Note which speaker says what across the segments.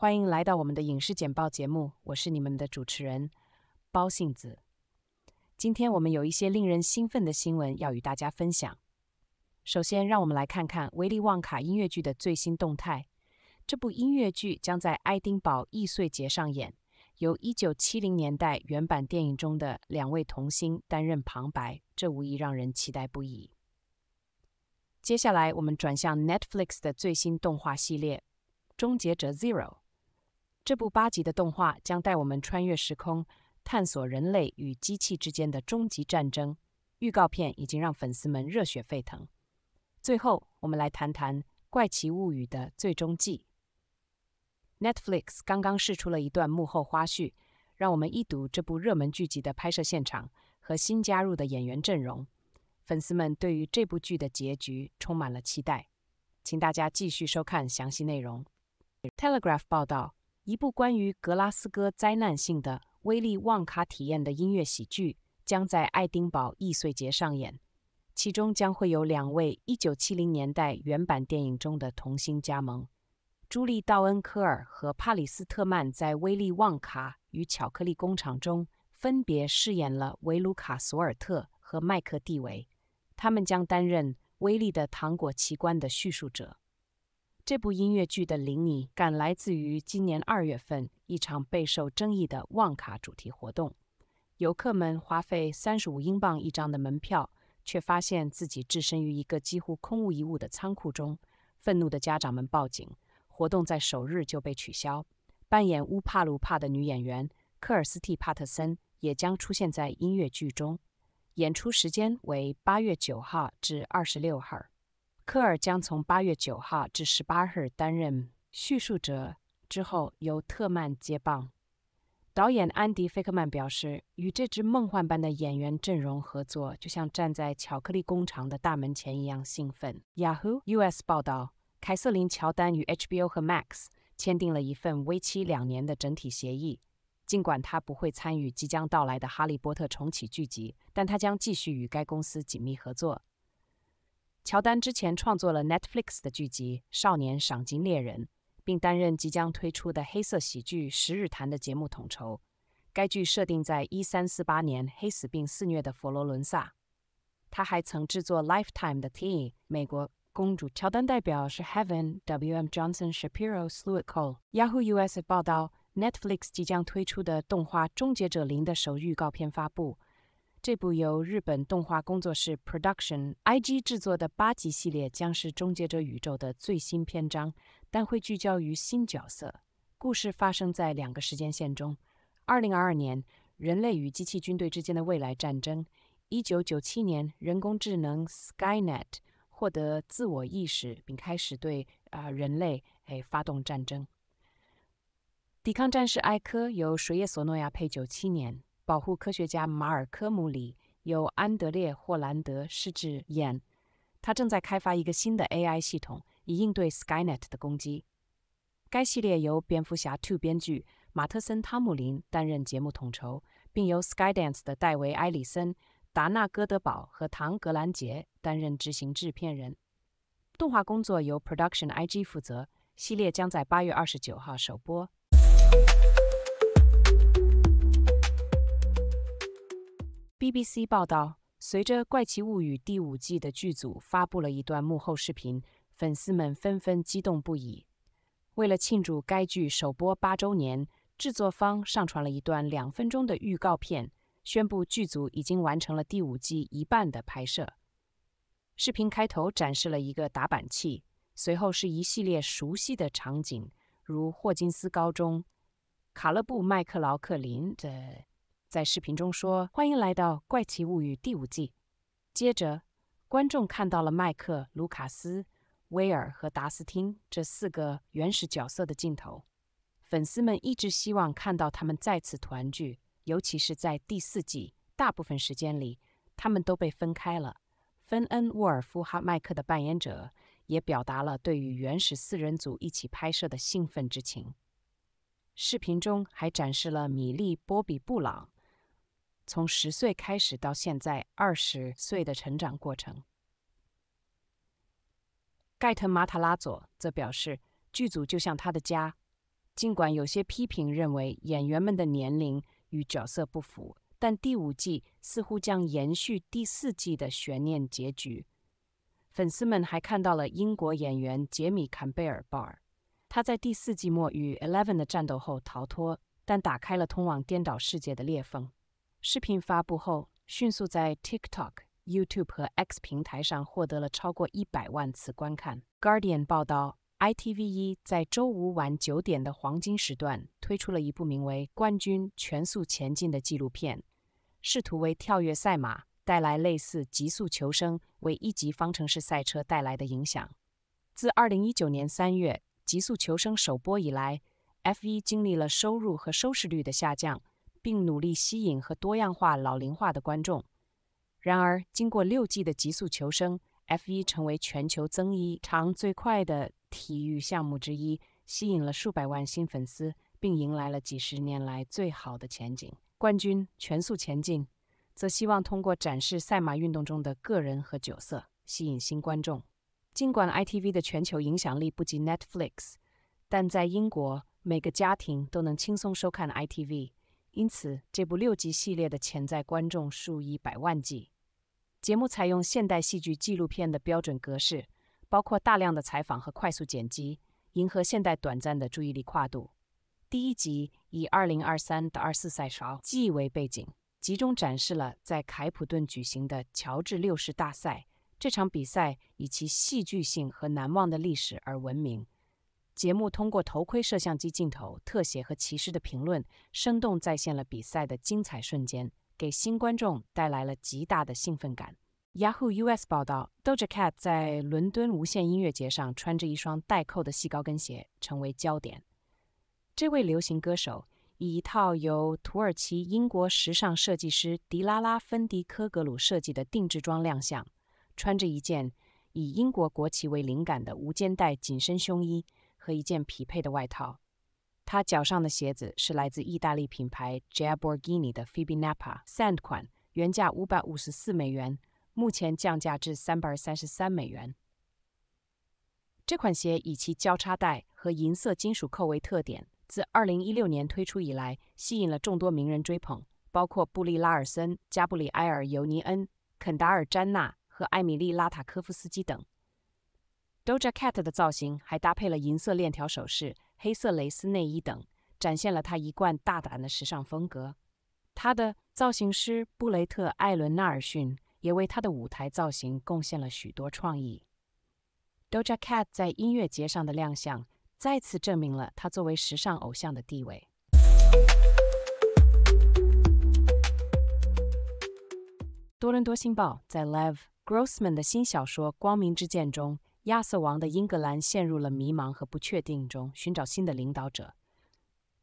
Speaker 1: 欢迎来到我们的影视简报节目，我是你们的主持人包信子。今天我们有一些令人兴奋的新闻要与大家分享。首先，让我们来看看《维利旺卡》音乐剧的最新动态。这部音乐剧将在爱丁堡易碎节上演，由1970年代原版电影中的两位童星担任旁白，这无疑让人期待不已。接下来，我们转向 Netflix 的最新动画系列《终结者 Zero》。这部八集的动画将带我们穿越时空，探索人类与机器之间的终极战争。预告片已经让粉丝们热血沸腾。最后，我们来谈谈《怪奇物语》的最终季。Netflix 刚刚试出了一段幕后花絮，让我们一睹这部热门剧集的拍摄现场和新加入的演员阵容。粉丝们对于这部剧的结局充满了期待，请大家继续收看详细内容。Telegraph 报道。一部关于格拉斯哥灾难性的《威利旺卡体验》的音乐喜剧将在爱丁堡易碎节上演，其中将会有两位1970年代原版电影中的童星加盟：朱莉·道恩科尔和帕里斯特曼，在《威利旺卡与巧克力工厂》中分别饰演了维鲁卡·索尔特和麦克蒂维，他们将担任《威利的糖果奇观》的叙述者。这部音乐剧的灵尼》感来自于今年二月份一场备受争议的旺卡主题活动。游客们花费三十五英镑一张的门票，却发现自己置身于一个几乎空无一物的仓库中。愤怒的家长们报警，活动在首日就被取消。扮演乌帕鲁帕的女演员科尔斯蒂·帕特森也将出现在音乐剧中。演出时间为八月九号至二十六号。科尔将从八月九号至十八日担任叙述者，之后由特曼接棒。导演安迪·菲克曼表示：“与这支梦幻般的演员阵容合作，就像站在巧克力工厂的大门前一样兴奋。” Yahoo US 报道，凯瑟琳·乔丹与 HBO 和 Max 签订了一份为期两年的整体协议。尽管他不会参与即将到来的《哈利波特》重启剧集，但他将继续与该公司紧密合作。乔丹之前创作了 Netflix 的剧集《少年赏金猎人》，并担任即将推出的黑色喜剧《十日谈》的节目统筹。该剧设定在一三四八年黑死病肆虐的佛罗伦萨。他还曾制作 Lifetime 的 T《美国公主》。乔丹代表是 Heaven W M Johnson Shapiro Sluikol。Yahoo US 报道，Netflix 即将推出的动画《终结者零》的首预告片发布。这部由日本动画工作室 Production I.G 制作的八集系列将是《终结者宇宙》的最新篇章，但会聚焦于新角色。故事发生在两个时间线中：2022年，人类与机器军队之间的未来战争；1997年，人工智能 Skynet 获得自我意识，并开始对啊人类诶发动战争。抵抗战士艾科由水野索诺亚配，97年。保护科学家马尔科姆里由安德烈霍兰德饰演，他正在开发一个新的 AI 系统以应对 Skynet 的攻击。该系列由《蝙蝠侠 Two 编剧马特森汤姆林担任节目统筹，并由 Skydance 的戴维埃里森、达纳戈德堡和唐格兰杰担任执行制片人。动画工作由 Production I.G 负责。系列将在8月29号首播。BBC 报道，随着《怪奇物语》第五季的剧组发布了一段幕后视频，粉丝们纷纷激动不已。为了庆祝该剧首播八周年，制作方上传了一段两分钟的预告片，宣布剧组已经完成了第五季一半的拍摄。视频开头展示了一个打板器，随后是一系列熟悉的场景，如霍金斯高中、卡勒布·麦克劳克林的。在视频中说：“欢迎来到《怪奇物语》第五季。”接着，观众看到了迈克、卢卡斯、威尔和达斯汀这四个原始角色的镜头。粉丝们一直希望看到他们再次团聚，尤其是在第四季大部分时间里，他们都被分开了。芬恩·沃尔夫哈迈克的扮演者也表达了对于原始四人组一起拍摄的兴奋之情。视频中还展示了米利·波比·布朗。从十岁开始到现在二十岁的成长过程。盖特马塔拉佐则表示，剧组就像他的家。尽管有些批评认为演员们的年龄与角色不符，但第五季似乎将延续第四季的悬念结局。粉丝们还看到了英国演员杰米坎贝尔鲍尔，他在第四季末与 Eleven 的战斗后逃脱，但打开了通往颠倒世界的裂缝。视频发布后，迅速在 TikTok、YouTube 和 X 平台上获得了超过一百万次观看。Guardian 报道，ITV 一在周五晚九点的黄金时段推出了一部名为《冠军全速前进》的纪录片，试图为跳跃赛马带来类似《极速求生》为一级方程式赛车带来的影响。自2019年3月《极速求生》首播以来，F1 经历了收入和收视率的下降。并努力吸引和多样化老龄化的观众。然而，经过六季的极速求生，F 一成为全球增衣长最快的体育项目之一，吸引了数百万新粉丝，并迎来了几十年来最好的前景。冠军全速前进则希望通过展示赛马运动中的个人和角色吸引新观众。尽管 ITV 的全球影响力不及 Netflix，但在英国每个家庭都能轻松收看 ITV。因此，这部六集系列的潜在观众数以百万计。节目采用现代戏剧纪录片的标准格式，包括大量的采访和快速剪辑，迎合现代短暂的注意力跨度。第一集以二零二三的二四赛勺季为背景，集中展示了在凯普顿举行的乔治六世大赛。这场比赛以其戏剧性和难忘的历史而闻名。节目通过头盔摄像机镜头特写和骑士的评论，生动再现了比赛的精彩瞬间，给新观众带来了极大的兴奋感。Yahoo US 报道，Doja Cat 在伦敦无线音乐节上穿着一双带扣的细高跟鞋，成为焦点。这位流行歌手以一套由土耳其英国时尚设计师迪拉拉·芬迪科格鲁设计的定制装亮相，穿着一件以英国国旗为灵感的无肩带紧身胸衣。和一件匹配的外套。他脚上的鞋子是来自意大利品牌 Giaborghini 的 Fibina Pa Sand 款，原价五百五十四美元，目前降价至三百三十三美元。这款鞋以其交叉带和银色金属扣为特点，自二零一六年推出以来，吸引了众多名人追捧，包括布利拉尔森、加布里埃尔尤尼恩、肯达尔詹娜和艾米丽拉塔科夫斯基等。Doja Cat 的造型还搭配了银色链条首饰、黑色蕾丝内衣等，展现了她一贯大胆的时尚风格。她的造型师布雷特·艾伦·纳尔逊也为她的舞台造型贡献了许多创意。Doja Cat 在音乐节上的亮相再次证明了她作为时尚偶像的地位。多伦多星报在 Lev Grossman 的新小说《光明之剑》中。亚瑟王的英格兰陷入了迷茫和不确定中，寻找新的领导者。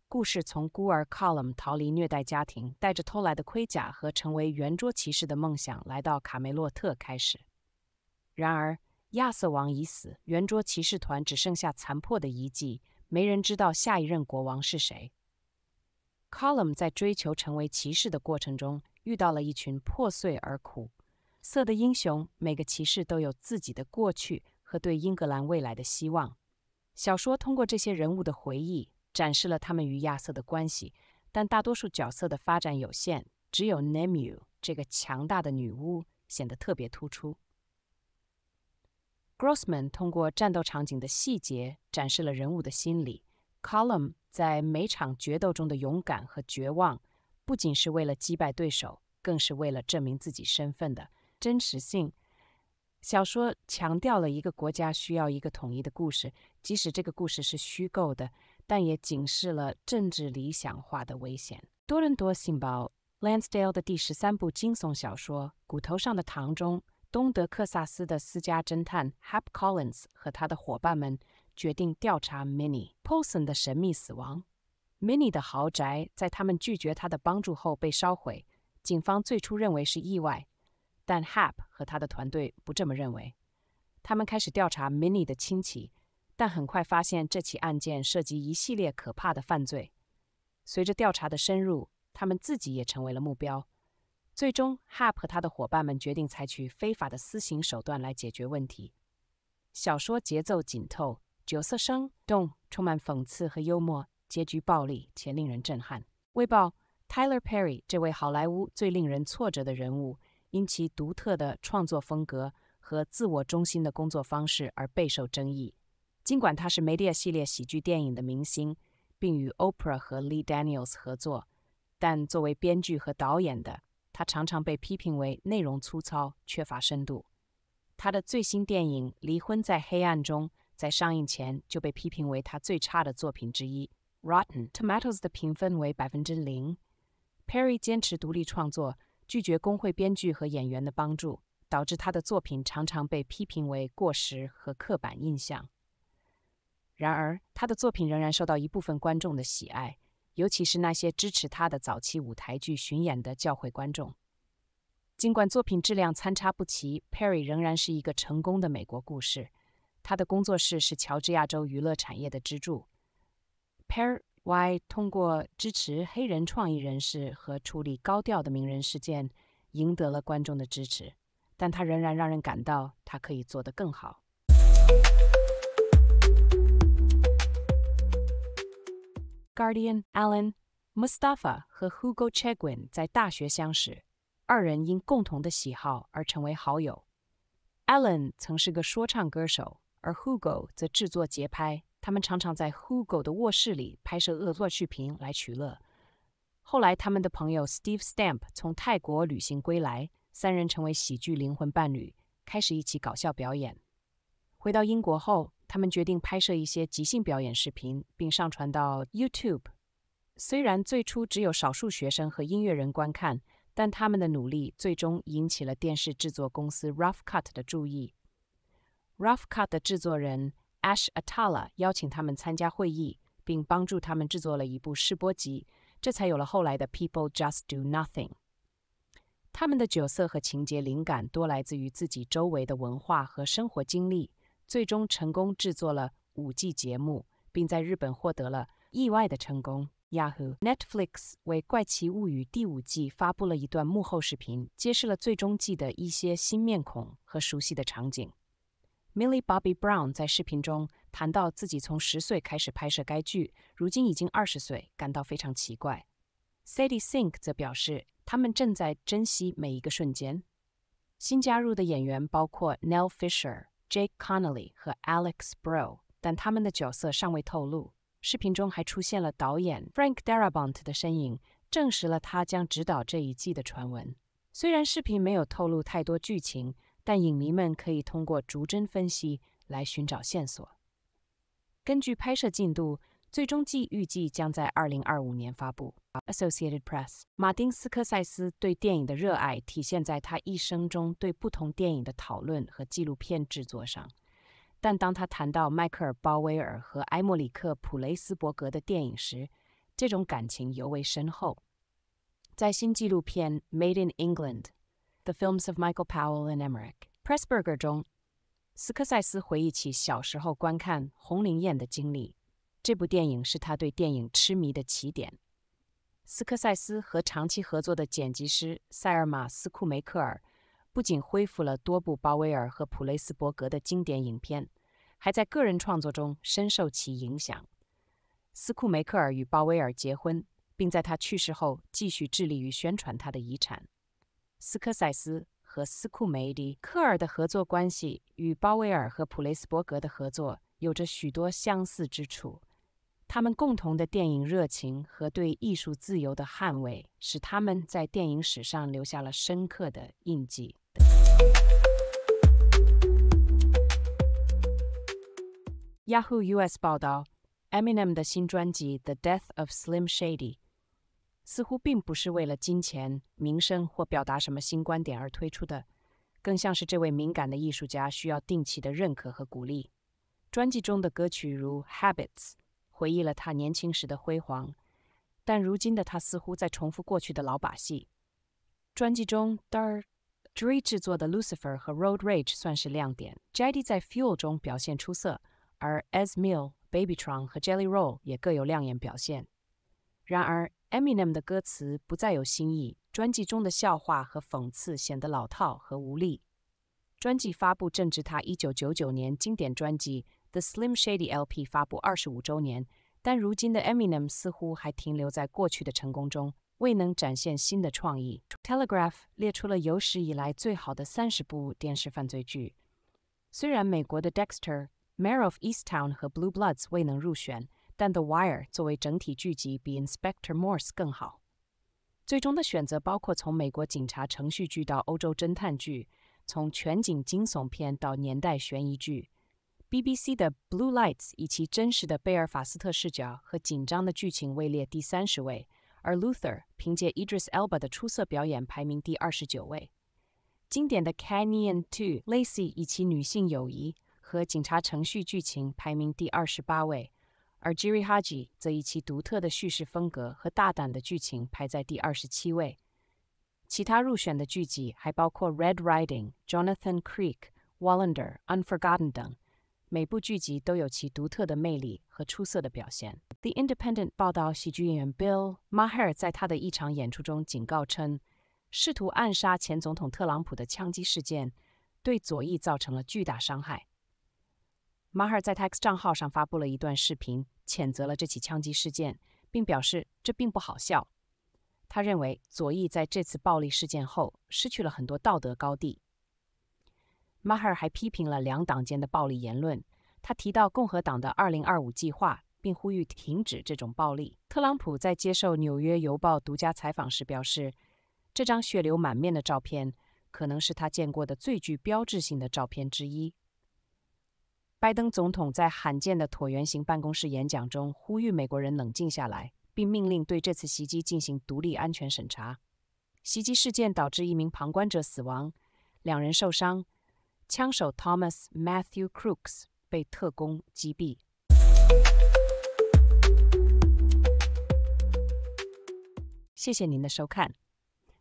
Speaker 1: 故事从孤儿 Colum n 逃离虐待家庭，带着偷来的盔甲和成为圆桌骑士的梦想来到卡梅洛特开始。然而，亚瑟王已死，圆桌骑士团只剩下残破的遗迹，没人知道下一任国王是谁。Colum n 在追求成为骑士的过程中，遇到了一群破碎而苦涩的英雄。每个骑士都有自己的过去。和对英格兰未来的希望。小说通过这些人物的回忆，展示了他们与亚瑟的关系，但大多数角色的发展有限，只有 n e m u o 这个强大的女巫显得特别突出。Grossman 通过战斗场景的细节展示了人物的心理。c o l m n 在每场决斗中的勇敢和绝望，不仅是为了击败对手，更是为了证明自己身份的真实性。小说强调了一个国家需要一个统一的故事，即使这个故事是虚构的，但也警示了政治理想化的危险。多伦多《信报》l a n d s l e l 的第十三部惊悚小说《骨头上的糖》中，东德克萨斯的私家侦探 Hap Collins 和他的伙伴们决定调查 Mini Polson 的神秘死亡。Mini 的豪宅在他们拒绝他的帮助后被烧毁，警方最初认为是意外。但 Hap 和他的团队不这么认为。他们开始调查 Mini 的亲戚，但很快发现这起案件涉及一系列可怕的犯罪。随着调查的深入，他们自己也成为了目标。最终，Hap 和他的伙伴们决定采取非法的私刑手段来解决问题。小说节奏紧凑，角色生动，充满讽刺和幽默，结局暴力且令人震撼。为报 Tyler Perry 这位好莱坞最令人挫折的人物。因其独特的创作风格和自我中心的工作方式而备受争议。尽管他是梅 i a 系列喜剧电影的明星，并与 Oprah 和 Lee Daniels 合作，但作为编剧和导演的他常常被批评为内容粗糙、缺乏深度。他的最新电影《离婚在黑暗中》在上映前就被批评为他最差的作品之一，Rotten Tomatoes 的评分为百分之零。Perry 坚持独立创作。拒绝工会编剧和演员的帮助，导致他的作品常常被批评为过时和刻板印象。然而，他的作品仍然受到一部分观众的喜爱，尤其是那些支持他的早期舞台剧巡演的教会观众。尽管作品质量参差不齐，Perry 仍然是一个成功的美国故事。他的工作室是乔治亚州娱乐产业的支柱。Perry。Y 通过支持黑人创意人士和处理高调的名人事件，赢得了观众的支持，但他仍然让人感到他可以做得更好。Guardian Alan Mustafa 和 Hugo c h a g u i n 在大学相识，二人因共同的喜好而成为好友。Alan 曾是个说唱歌手，而 Hugo 则制作节拍。他们常常在 h u g o 的卧室里拍摄恶作剧视频来取乐。后来，他们的朋友 Steve Stamp 从泰国旅行归来，三人成为喜剧灵魂伴侣，开始一起搞笑表演。回到英国后，他们决定拍摄一些即兴表演视频，并上传到 YouTube。虽然最初只有少数学生和音乐人观看，但他们的努力最终引起了电视制作公司 Rough Cut 的注意。Rough Cut 的制作人。Ash Atala 邀请他们参加会议，并帮助他们制作了一部试播集，这才有了后来的《People Just Do Nothing》。他们的角色和情节灵感多来自于自己周围的文化和生活经历，最终成功制作了五季节目，并在日本获得了意外的成功。Yahoo、Netflix 为《怪奇物语》第五季发布了一段幕后视频，揭示了最终季的一些新面孔和熟悉的场景。Milly Bobby Brown 在视频中谈到自己从十岁开始拍摄该剧，如今已经二十岁，感到非常奇怪。Sadie Sink 则表示，他们正在珍惜每一个瞬间。新加入的演员包括 Nell Fisher、Jake Connolly 和 Alex Bro，但他们的角色尚未透露。视频中还出现了导演 Frank Darabont 的身影，证实了他将执导这一季的传闻。虽然视频没有透露太多剧情。但影迷们可以通过逐帧分析来寻找线索。根据拍摄进度，最终季预计将在二零二五年发布。Associated Press。马丁斯科塞斯对电影的热爱体现在他一生中对不同电影的讨论和纪录片制作上。但当他谈到迈克尔鲍威尔和埃默里克普雷斯伯格的电影时，这种感情尤为深厚。在新纪录片《Made in England》。The Films of Michael Powell and Emeric Pressburger 中，斯科塞斯回忆起小时候观看《红灵宴》的经历。这部电影是他对电影痴迷的起点。斯科塞斯和长期合作的剪辑师塞尔玛·斯库梅克尔不仅恢复了多部鲍威尔和普雷斯伯格的经典影片，还在个人创作中深受其影响。斯库梅克尔与鲍威尔结婚，并在他去世后继续致力于宣传他的遗产。斯科塞斯和斯库梅迪。科尔的合作关系与鲍威尔和普雷斯伯格的合作有着许多相似之处。他们共同的电影热情和对艺术自由的捍卫，使他们在电影史上留下了深刻的印记。Yahoo US 报道，Eminem 的新专辑《The Death of Slim Shady》。似乎并不是为了金钱、名声或表达什么新观点而推出的，更像是这位敏感的艺术家需要定期的认可和鼓励。专辑中的歌曲如《Habits》回忆了他年轻时的辉煌，但如今的他似乎在重复过去的老把戏。专辑中，Dar Dre 制作的《Lucifer》和《Road Rage》算是亮点。j a d i 在《Fuel》中表现出色，而 e s m i l Babytron 和 Jelly Roll 也各有亮眼表现。然而，Eminem 的歌词不再有新意，专辑中的笑话和讽刺显得老套和无力。专辑发布正值他1999年经典专辑《The Slim Shady LP》发布25周年，但如今的 Eminem 似乎还停留在过去的成功中，未能展现新的创意。《Telegraph》列出了有史以来最好的30部电视犯罪剧，虽然美国的《Dexter》、《Mayor of Easttown》和《Blue Bloods》未能入选。但《The Wire》作为整体剧集比《Inspector Morse》更好。最终的选择包括从美国警察程序剧到欧洲侦探剧，从全景惊悚片到年代悬疑剧。BBC 的《Blue Lights》以其真实的贝尔法斯特视角和紧张的剧情位列第三十位，而《Luther》凭借 Idris Elba 的出色表演排名第二十九位。经典的《Canyon to w Lacey》以其女性友谊和警察程序剧情排名第二十八位。而 Jiri h a j i 则以其独特的叙事风格和大胆的剧情排在第二十七位。其他入选的剧集还包括《Red Riding》、《Jonathan Creek》、《Wallander》、《Unforgotten》等。每部剧集都有其独特的魅力和出色的表现。The Independent 报道，喜剧演员 Bill Maher 在他的一场演出中警告称，试图暗杀前总统特朗普的枪击事件对左翼造成了巨大伤害。Maher 在 X 账号上发布了一段视频。谴责了这起枪击事件，并表示这并不好笑。他认为左翼在这次暴力事件后失去了很多道德高地。马哈尔还批评了两党间的暴力言论。他提到共和党的 “2025 计划”，并呼吁停止这种暴力。特朗普在接受《纽约邮报》独家采访时表示，这张血流满面的照片可能是他见过的最具标志性的照片之一。拜登总统在罕见的椭圆形办公室演讲中呼吁美国人冷静下来，并命令对这次袭击进行独立安全审查。袭击事件导致一名旁观者死亡，两人受伤。枪手 Thomas Matthew Crooks 被特工击毙。谢谢您的收看。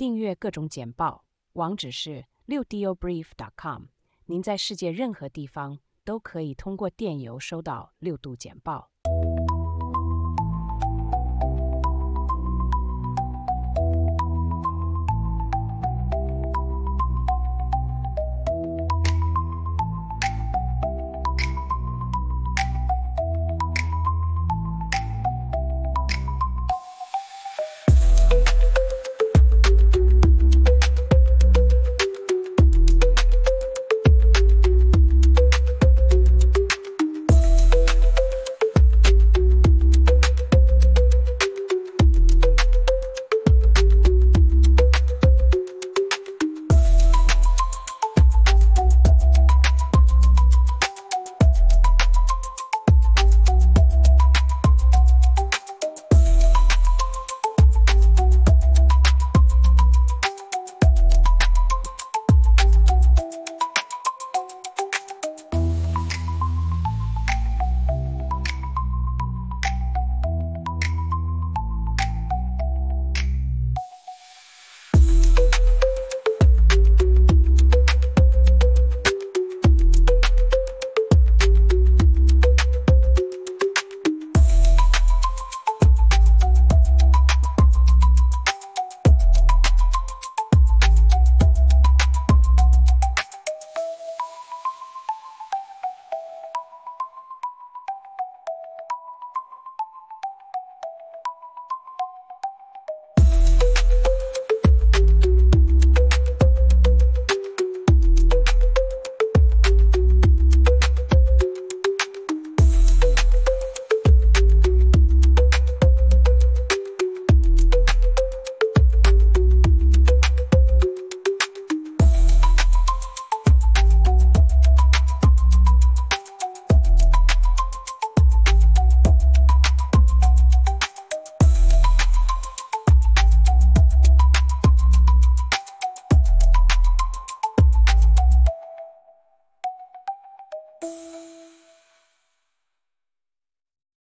Speaker 1: 订阅各种简报，网址是六 dot .com。您在世界任何地方都可以通过电邮收到六度简报。